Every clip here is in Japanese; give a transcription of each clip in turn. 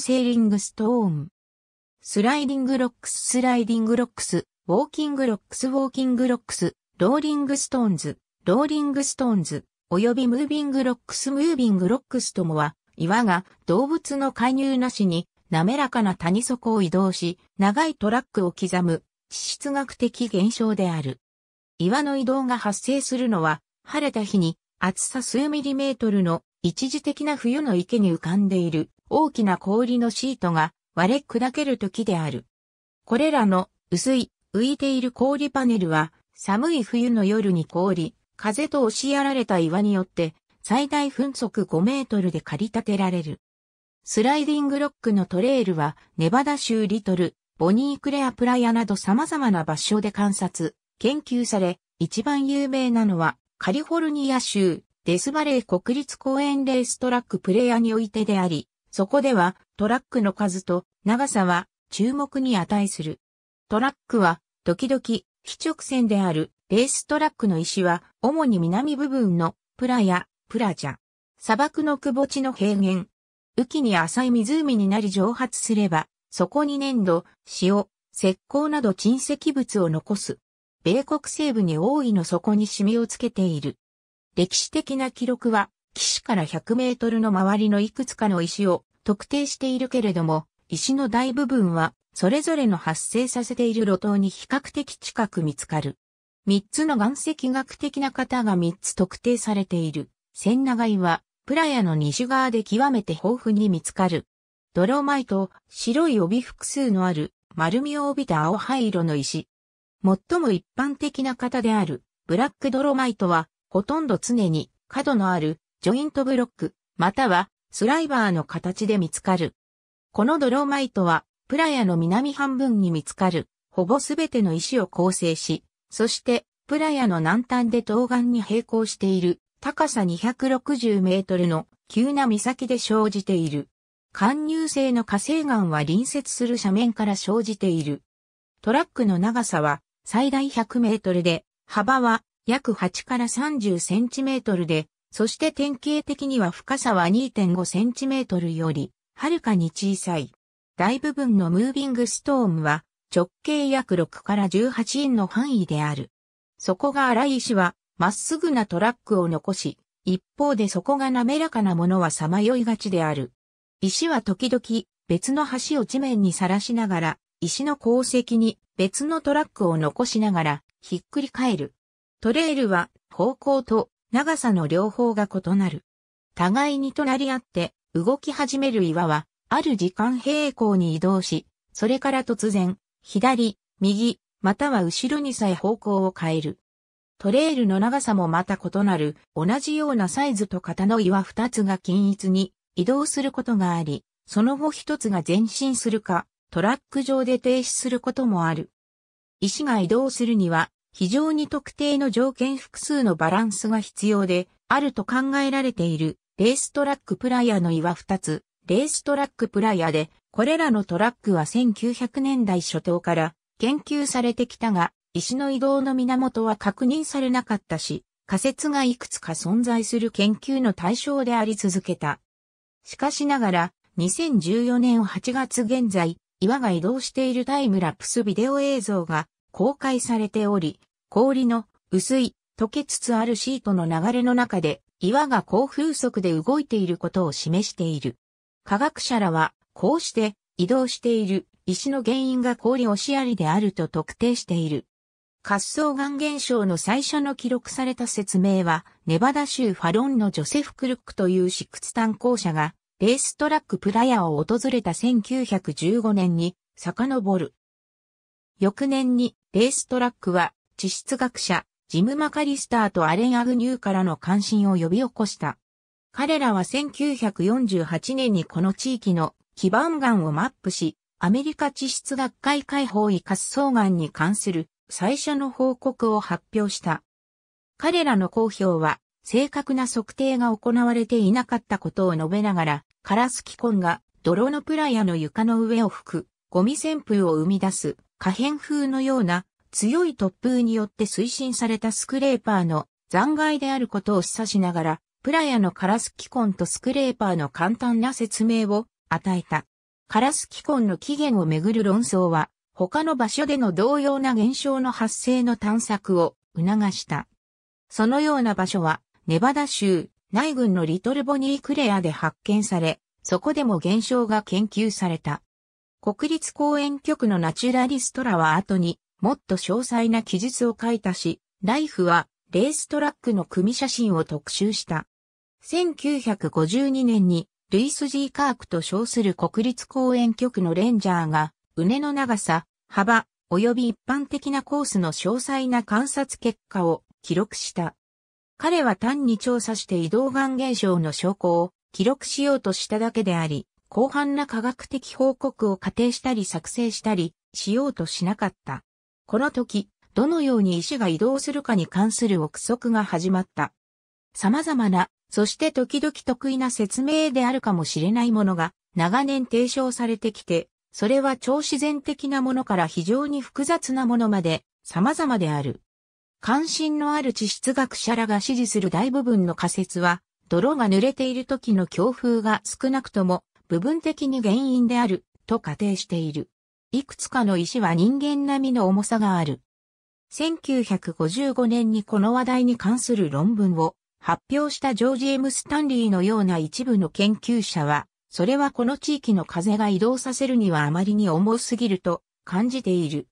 セーリングストーン。スライディングロックス、スライディングロックス、ウォーキングロックス、ウォーキングロックス、ローリングストーンズ、ローリングストーンズ、およびムービングロックス、ムービングロックスともは、岩が動物の介入なしに滑らかな谷底を移動し、長いトラックを刻む地質学的現象である。岩の移動が発生するのは、晴れた日に厚さ数ミリメートルの一時的な冬の池に浮かんでいる大きな氷のシートが割れ砕ける時である。これらの薄い浮いている氷パネルは寒い冬の夜に凍り、風と押しやられた岩によって最大分速5メートルで借り立てられる。スライディングロックのトレイルはネバダ州リトル、ボニークレアプラヤなど様々な場所で観察、研究され、一番有名なのはカリフォルニア州デスバレー国立公園レーストラックプレイヤにおいてであり、そこではトラックの数と長さは注目に値する。トラックは時々非直線であるレーストラックの石は主に南部分のプラやプラジャ、砂漠のくぼ地の平原、雨季に浅い湖になり蒸発すれば、そこに粘土、塩、石膏など沈積物を残す。米国西部に大いの底に染みをつけている。歴史的な記録は、岸から100メートルの周りのいくつかの石を特定しているけれども、石の大部分は、それぞれの発生させている路頭に比較的近く見つかる。三つの岩石学的な型が三つ特定されている。千長井は、プラヤの西側で極めて豊富に見つかる。ドロマイト、白い帯複数のある、丸みを帯びた青灰色の石。最も一般的な型である、ブラックドロマイトは、ほとんど常に角のある、ジョイントブロック、またはスライバーの形で見つかる。このドロマイトは、プラヤの南半分に見つかる、ほぼすべての石を構成し、そして、プラヤの南端で東岸に並行している、高さ260メートルの急な岬で生じている。貫入性の火星岩は隣接する斜面から生じている。トラックの長さは最大100メートルで、幅は約8から30センチメートルで、そして典型的には深さは 2.5cm より、はるかに小さい。大部分のムービングストームは、直径約6から18インの範囲である。底が荒い石は、まっすぐなトラックを残し、一方で底が滑らかなものはさまよいがちである。石は時々、別の橋を地面にさらしながら、石の鉱石に別のトラックを残しながら、ひっくり返る。トレイルは、方向と長さの両方が異なる。互いに隣り合って動き始める岩は、ある時間平行に移動し、それから突然、左、右、または後ろにさえ方向を変える。トレイルの長さもまた異なる、同じようなサイズと型の岩二つが均一に移動することがあり、その後一つが前進するか、トラック上で停止することもある。石が移動するには、非常に特定の条件複数のバランスが必要で、あると考えられている、レーストラックプライヤーの岩二つ、レーストラックプライヤーで、これらのトラックは1900年代初頭から研究されてきたが、石の移動の源は確認されなかったし、仮説がいくつか存在する研究の対象であり続けた。しかしながら、2014年8月現在、岩が移動しているタイムラプスビデオ映像が公開されており、氷の薄い溶けつつあるシートの流れの中で岩が高風速で動いていることを示している。科学者らはこうして移動している石の原因が氷押しありであると特定している。滑走岩現象の最初の記録された説明は、ネバダ州ファロンのジョセフ・クルックというシクツ炭鉱者が、レーストラックプラヤを訪れた1915年に遡る。翌年に、レーストラックは、地質学者、ジム・マカリスターとアレン・アグニューからの関心を呼び起こした。彼らは1948年にこの地域の基盤岩をマップし、アメリカ地質学会解放位滑走岩に関する最初の報告を発表した。彼らの公表は、正確な測定が行われていなかったことを述べながら、カラスキコンが泥のプラヤの床の上を吹くゴミ旋風を生み出す可変風のような強い突風によって推進されたスクレーパーの残骸であることを示唆しながら、プラヤのカラス気根とスクレーパーの簡単な説明を与えた。カラス気根の起源をめぐる論争は、他の場所での同様な現象の発生の探索を促した。そのような場所は、ネバダ州、内軍のリトルボニークレアで発見され、そこでも現象が研究された。国立公園局のナチュラリストらは後にもっと詳細な記述を書いたし、ライフはレーストラックの組写真を特集した。1952年にルイス・ジー・カークと称する国立公園局のレンジャーが、畝の長さ、幅、及び一般的なコースの詳細な観察結果を記録した。彼は単に調査して移動岩現象の証拠を記録しようとしただけであり、広範な科学的報告を仮定したり作成したりしようとしなかった。この時、どのように石が移動するかに関する憶測が始まった。様々な、そして時々得意な説明であるかもしれないものが長年提唱されてきて、それは超自然的なものから非常に複雑なものまで様々である。関心のある地質学者らが支持する大部分の仮説は、泥が濡れている時の強風が少なくとも部分的に原因であると仮定している。いくつかの石は人間並みの重さがある。1955年にこの話題に関する論文を発表したジョージ・エムスタンリーのような一部の研究者は、それはこの地域の風が移動させるにはあまりに重すぎると感じている。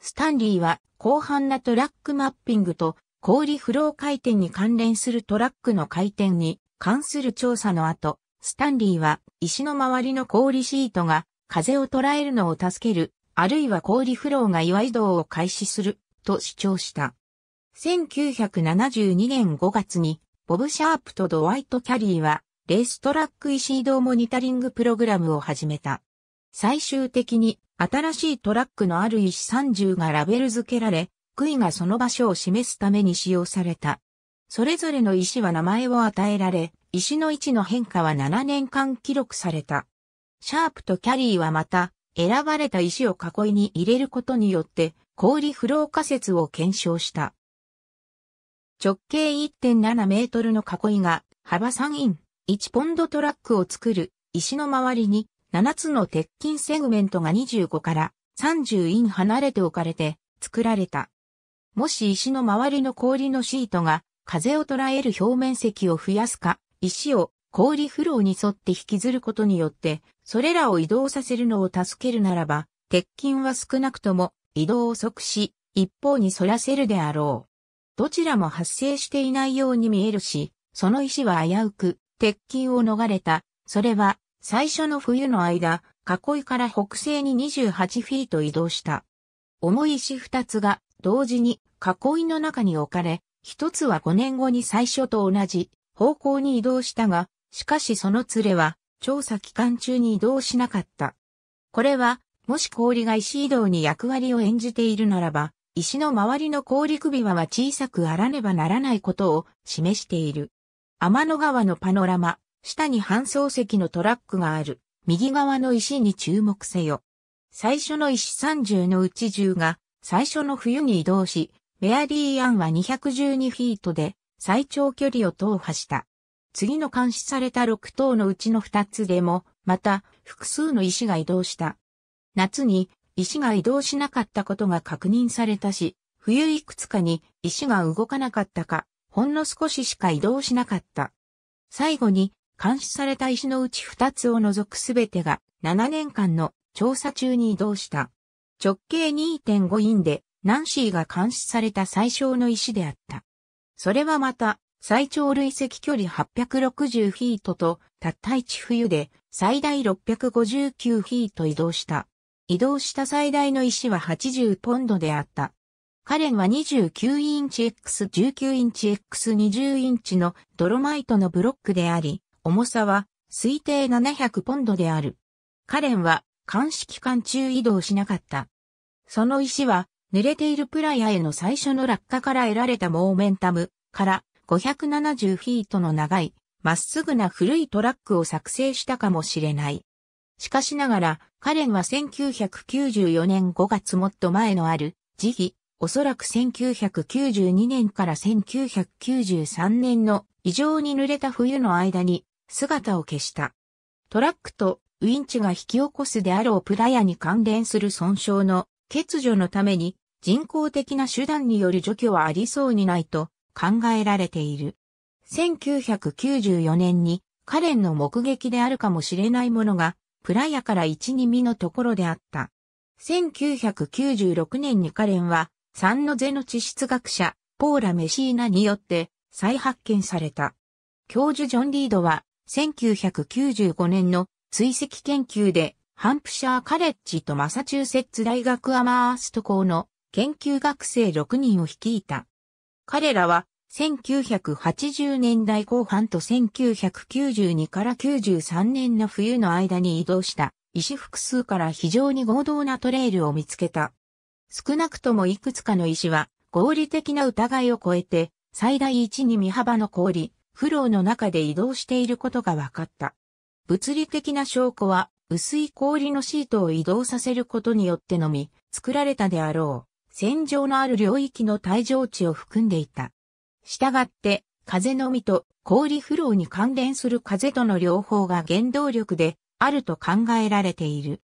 スタンリーは広範なトラックマッピングと氷フロー回転に関連するトラックの回転に関する調査の後、スタンリーは石の周りの氷シートが風を捉えるのを助ける、あるいは氷フローが岩移動を開始すると主張した。1972年5月にボブ・シャープとドワイト・キャリーはレーストラック石移動モニタリングプログラムを始めた。最終的に新しいトラックのある石30がラベル付けられ、杭がその場所を示すために使用された。それぞれの石は名前を与えられ、石の位置の変化は7年間記録された。シャープとキャリーはまた、選ばれた石を囲いに入れることによって、氷不老仮説を検証した。直径1.7メートルの囲いが、幅3イン、1ポンドトラックを作る石の周りに、7つの鉄筋セグメントが25から30イン離れて置かれて作られた。もし石の周りの氷のシートが風を捉える表面積を増やすか、石を氷フローに沿って引きずることによって、それらを移動させるのを助けるならば、鉄筋は少なくとも移動を即し、一方に反らせるであろう。どちらも発生していないように見えるし、その石は危うく、鉄筋を逃れた。それは、最初の冬の間、囲いから北西に28フィート移動した。重い石二つが、同時に囲いの中に置かれ、一つは5年後に最初と同じ方向に移動したが、しかしその連れは調査期間中に移動しなかった。これは、もし氷が石移動に役割を演じているならば、石の周りの氷首輪は小さくあらねばならないことを示している。天の川のパノラマ、下に搬送席のトラックがある、右側の石に注目せよ。最初の石30のうち10が、最初の冬に移動し、メアリー・アンは212フィートで最長距離を踏破した。次の監視された6頭のうちの2つでも、また複数の石が移動した。夏に石が移動しなかったことが確認されたし、冬いくつかに石が動かなかったか、ほんの少ししか移動しなかった。最後に監視された石のうち2つを除くすべてが7年間の調査中に移動した。直径2.5インでナンシーが監視された最小の石であった。それはまた、最長累積距離860フィートと、たった一冬で最大659フィート移動した。移動した最大の石は80ポンドであった。カレンは29インチ X19 インチ X20 インチのドロマイトのブロックであり、重さは推定700ポンドである。カレンは監視期間中移動しなかった。その石は濡れているプラヤへの最初の落下から得られたモーメンタムから570フィートの長い、まっすぐな古いトラックを作成したかもしれない。しかしながら、カレンは1994年5月もっと前のある、時期、おそらく1992年から1993年の異常に濡れた冬の間に姿を消した。トラックとウィンチが引き起こすであろうプラヤに関連する損傷の欠如のために人工的な手段による除去はありそうにないと考えられている。1994年にカレンの目撃であるかもしれないものがプラヤから1、2ミのところであった。1996年にカレンは3のゼの地質学者ポーラ・メシーナによって再発見された。教授ジョン・リードは1995年の追跡研究でハンプシャーカレッジとマサチューセッツ大学アマースト校の研究学生6人を率いた。彼らは1980年代後半と1992から93年の冬の間に移動した石複数から非常に合同なトレイルを見つけた。少なくともいくつかの石は合理的な疑いを超えて最大1に見幅の氷、フローの中で移動していることが分かった。物理的な証拠は薄い氷のシートを移動させることによってのみ、作られたであろう、戦場のある領域の退場地を含んでいた。したがって、風のみと氷フローに関連する風との両方が原動力であると考えられている。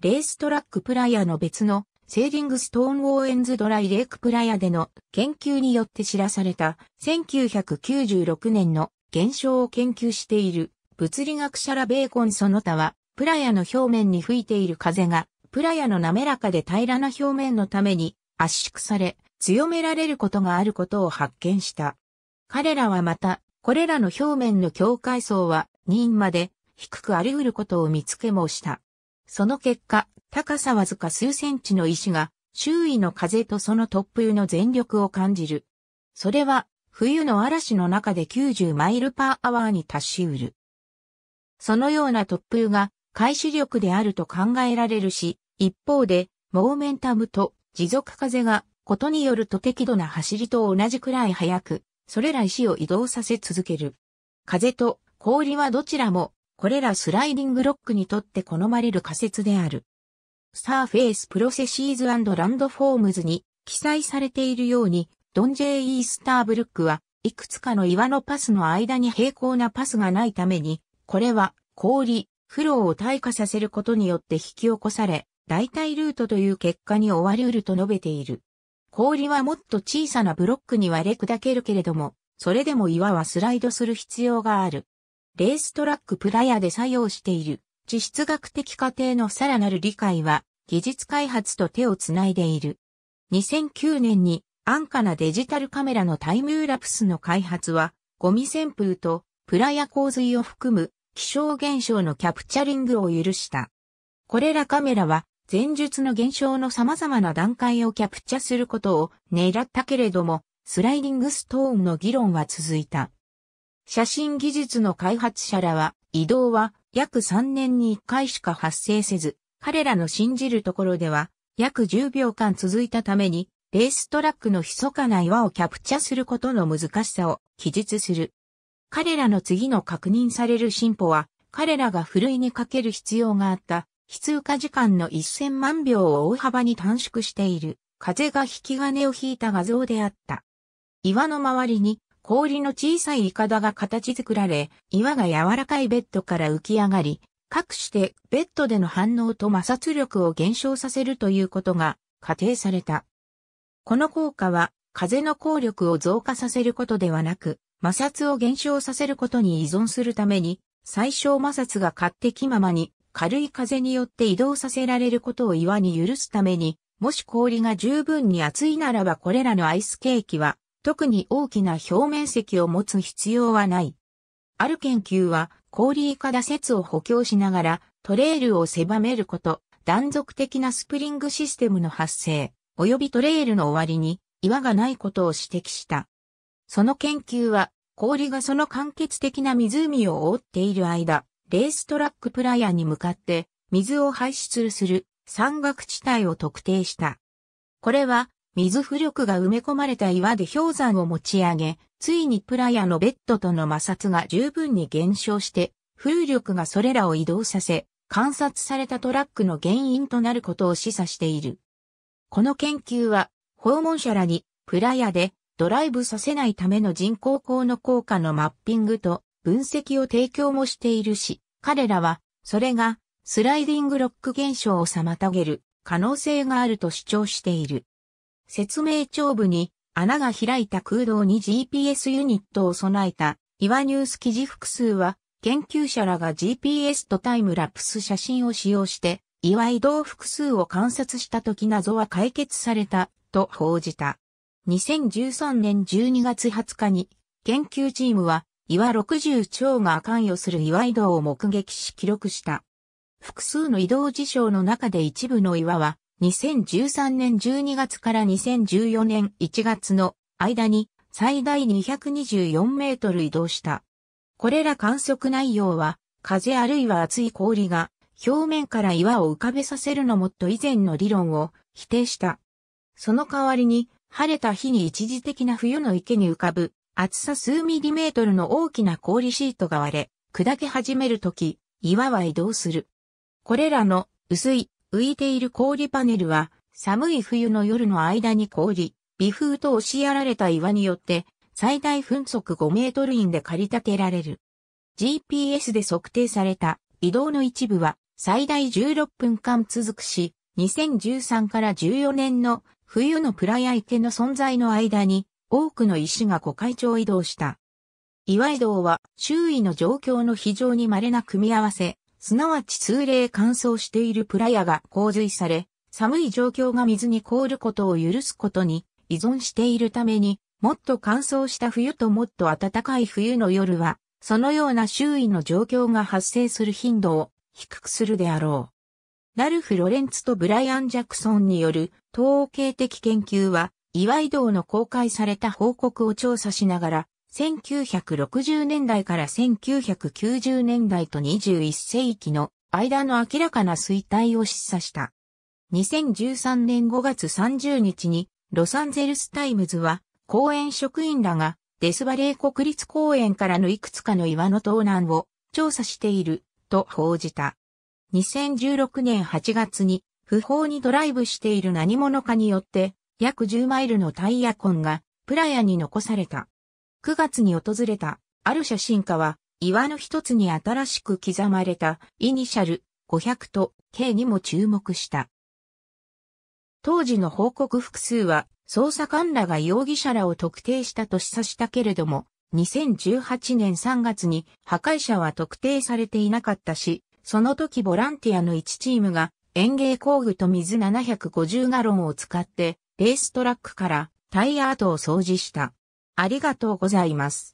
レーストラックプライヤの別のセーリングストーンウォーエンズドライレークプライヤでの研究によって知らされた1996年の現象を研究している物理学者ラベーコンその他はプラヤの表面に吹いている風が、プラヤの滑らかで平らな表面のために圧縮され、強められることがあることを発見した。彼らはまた、これらの表面の境界層は2まで低くあり得ることを見つけもした。その結果、高さわずか数センチの石が周囲の風とその突風の全力を感じる。それは冬の嵐の中で90マイルパーアワーに達しうる。そのような突風が回収力であると考えられるし、一方で、モーメンタムと持続風が、ことによると適度な走りと同じくらい速く、それら石を移動させ続ける。風と氷はどちらも、これらスライディングロックにとって好まれる仮説である。サーフェイスプロセシーズランドフォームズに記載されているように、ドンジェイ・イースターブルックは、いくつかの岩のパスの間に平行なパスがないために、これは氷、フローを退化させることによって引き起こされ、代替ルートという結果に終わりうると述べている。氷はもっと小さなブロックに割れ砕けるけれども、それでも岩はスライドする必要がある。レーストラックプラヤで作用している地質学的過程のさらなる理解は技術開発と手をつないでいる。2009年に安価なデジタルカメラのタイムラプスの開発はゴミ旋風とプラヤ洪水を含む気象現象のキャプチャリングを許した。これらカメラは前述の現象の様々な段階をキャプチャすることを狙ったけれども、スライディングストーンの議論は続いた。写真技術の開発者らは、移動は約3年に1回しか発生せず、彼らの信じるところでは、約10秒間続いたために、レーストラックの密かな岩をキャプチャすることの難しさを記述する。彼らの次の確認される進歩は、彼らがふるいにかける必要があった、非通過時間の1000万秒を大幅に短縮している、風が引き金を引いた画像であった。岩の周りに氷の小さいイカダが形作られ、岩が柔らかいベッドから浮き上がり、かくしてベッドでの反応と摩擦力を減少させるということが仮定された。この効果は風の効力を増加させることではなく、摩擦を減少させることに依存するために、最小摩擦が勝手気ままに、軽い風によって移動させられることを岩に許すために、もし氷が十分に厚いならばこれらのアイスケーキは、特に大きな表面積を持つ必要はない。ある研究は、氷以下打説を補強しながら、トレイルを狭めること、断続的なスプリングシステムの発生、及びトレイルの終わりに、岩がないことを指摘した。その研究は、氷がその間欠的な湖を覆っている間、レーストラックプラヤに向かって水を排出する山岳地帯を特定した。これは水浮力が埋め込まれた岩で氷山を持ち上げ、ついにプラヤのベッドとの摩擦が十分に減少して、風力がそれらを移動させ、観察されたトラックの原因となることを示唆している。この研究は、訪問者らに、プラヤでドライブさせないための人工光の効果のマッピングと分析を提供もしているし、彼らは、それが、スライディングロック現象を妨げる可能性があると主張している。説明帳部に穴が開いた空洞に GPS ユニットを備えた岩ニュース記事複数は研究者らが GPS とタイムラプス写真を使用して岩移動複数を観察した時謎は解決されたと報じた。2013年12月20日に、研究チームは、岩60兆が関与する岩移動を目撃し記録した。複数の移動事象の中で一部の岩は、2013年12月から2014年1月の間に最大224メートル移動した。これら観測内容は、風あるいは厚い氷が表面から岩を浮かべさせるのもっと以前の理論を否定した。その代わりに晴れた日に一時的な冬の池に浮かぶ、厚さ数ミリメートルの大きな氷シートが割れ、砕け始めるとき、岩は移動する。これらの薄い、浮いている氷パネルは、寒い冬の夜の間に氷、微風と押しやられた岩によって、最大分速5メートルインで借り立てられる。GPS で測定された移動の一部は最大16分間続くし、2013から14年の冬のプラヤ池の存在の間に、多くの石が古海町移動した。岩移動は周囲の状況の非常に稀な組み合わせ、すなわち通例乾燥しているプラヤが洪水され、寒い状況が水に凍ることを許すことに依存しているために、もっと乾燥した冬ともっと暖かい冬の夜は、そのような周囲の状況が発生する頻度を低くするであろう。ラルフ・ロレンツとブライアン・ジャクソンによる統計的研究は、岩井道の公開された報告を調査しながら、1960年代から1990年代と21世紀の間の明らかな衰退を示唆した。2013年5月30日に、ロサンゼルスタイムズは、公園職員らが、デスバレー国立公園からのいくつかの岩の盗難を調査していると報じた。2016年8月に不法にドライブしている何者かによって、約10マイルのタイヤ痕が、プラヤに残された。9月に訪れた、ある写真家は、岩の一つに新しく刻まれた、イニシャル、500と、K にも注目した。当時の報告複数は、捜査官らが容疑者らを特定したと示唆したけれども、2018年3月に破壊者は特定されていなかったし、その時ボランティアの1チームが園芸工具と水750ガロンを使って、レーストラックからタイヤ跡を掃除した。ありがとうございます。